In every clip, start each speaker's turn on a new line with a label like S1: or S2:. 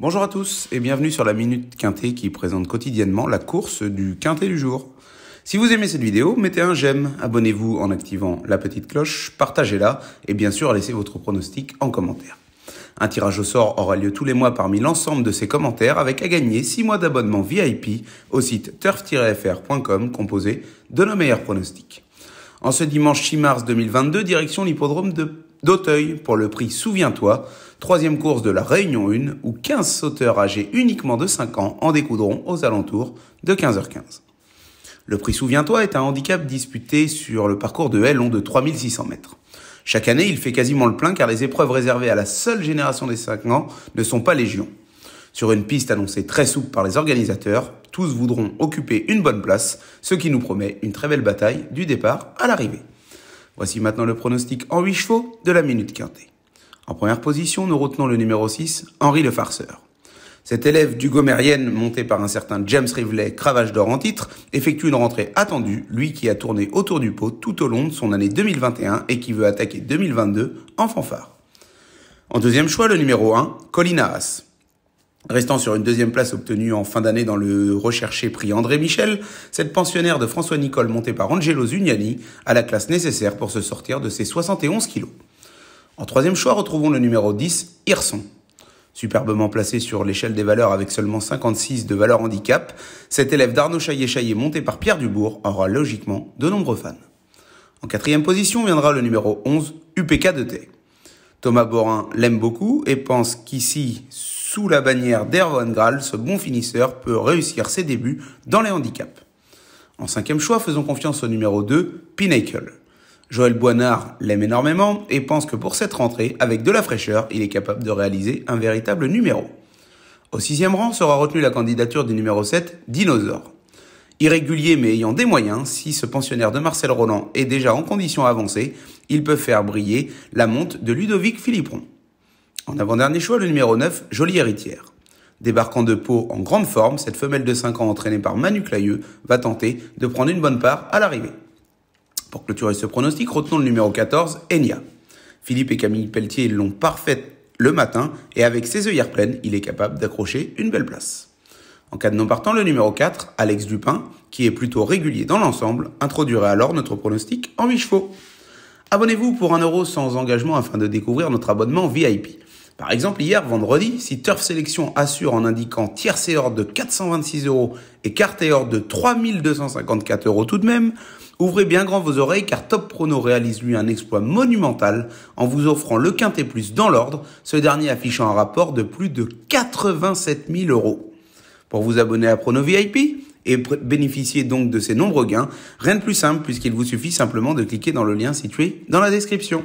S1: Bonjour à tous et bienvenue sur la Minute Quintée qui présente quotidiennement la course du Quintée du jour. Si vous aimez cette vidéo, mettez un j'aime, abonnez-vous en activant la petite cloche, partagez-la et bien sûr laissez votre pronostic en commentaire. Un tirage au sort aura lieu tous les mois parmi l'ensemble de ces commentaires avec à gagner 6 mois d'abonnement VIP au site turf-fr.com composé de nos meilleurs pronostics. En ce dimanche 6 mars 2022, direction l'hippodrome de d'Auteuil pour le prix Souviens-toi, troisième course de la Réunion 1 où 15 sauteurs âgés uniquement de 5 ans en découdront aux alentours de 15h15. Le prix Souviens-toi est un handicap disputé sur le parcours de L long de 3600 mètres. Chaque année, il fait quasiment le plein car les épreuves réservées à la seule génération des 5 ans ne sont pas légion. Sur une piste annoncée très souple par les organisateurs, tous voudront occuper une bonne place, ce qui nous promet une très belle bataille du départ à l'arrivée. Voici maintenant le pronostic en 8 chevaux de la minute quintée. En première position, nous retenons le numéro 6, Henri le Farceur. Cet élève du Gomérienne, monté par un certain James Rivley, cravage d'or en titre, effectue une rentrée attendue, lui qui a tourné autour du pot tout au long de son année 2021 et qui veut attaquer 2022 en fanfare. En deuxième choix, le numéro 1, Colin Haas. Restant sur une deuxième place obtenue en fin d'année dans le recherché prix André Michel, cette pensionnaire de François-Nicole montée par Angelo Zuniani a la classe nécessaire pour se sortir de ses 71 kilos. En troisième choix, retrouvons le numéro 10, Hirson. Superbement placé sur l'échelle des valeurs avec seulement 56 de valeur handicap, cet élève d'Arnaud Chaillet-Chaillet monté par Pierre Dubourg aura logiquement de nombreux fans. En quatrième position viendra le numéro 11, UPK de T. Thomas Borin l'aime beaucoup et pense qu'ici, sous la bannière d'Erwan Graal, ce bon finisseur peut réussir ses débuts dans les handicaps. En cinquième choix, faisons confiance au numéro 2, Pinnacle. Joël Boinard l'aime énormément et pense que pour cette rentrée, avec de la fraîcheur, il est capable de réaliser un véritable numéro. Au sixième rang sera retenue la candidature du numéro 7, Dinosaure. Irrégulier mais ayant des moyens, si ce pensionnaire de Marcel Roland est déjà en condition avancée, il peut faire briller la monte de Ludovic Philippon. En avant-dernier choix, le numéro 9, Jolie Héritière. Débarquant de peau en grande forme, cette femelle de 5 ans entraînée par Manu Clayeux va tenter de prendre une bonne part à l'arrivée. Pour clôturer ce pronostic, retenons le numéro 14, Enya. Philippe et Camille Pelletier l'ont parfaite le matin et avec ses œillères pleines, il est capable d'accrocher une belle place. En cas de non partant, le numéro 4, Alex Dupin, qui est plutôt régulier dans l'ensemble, introduirait alors notre pronostic en 8 chevaux. Abonnez-vous pour 1€ sans engagement afin de découvrir notre abonnement VIP. Par exemple, hier, vendredi, si Turf Selection assure en indiquant tiercé ordre de 426 euros et carte et hors de 3254 euros tout de même, ouvrez bien grand vos oreilles car Top Prono réalise lui un exploit monumental en vous offrant le quintet plus dans l'ordre, ce dernier affichant un rapport de plus de 87 000 euros. Pour vous abonner à Prono VIP, et bénéficier donc de ces nombreux gains. Rien de plus simple puisqu'il vous suffit simplement de cliquer dans le lien situé dans la description.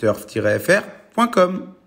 S1: turf-fr.com.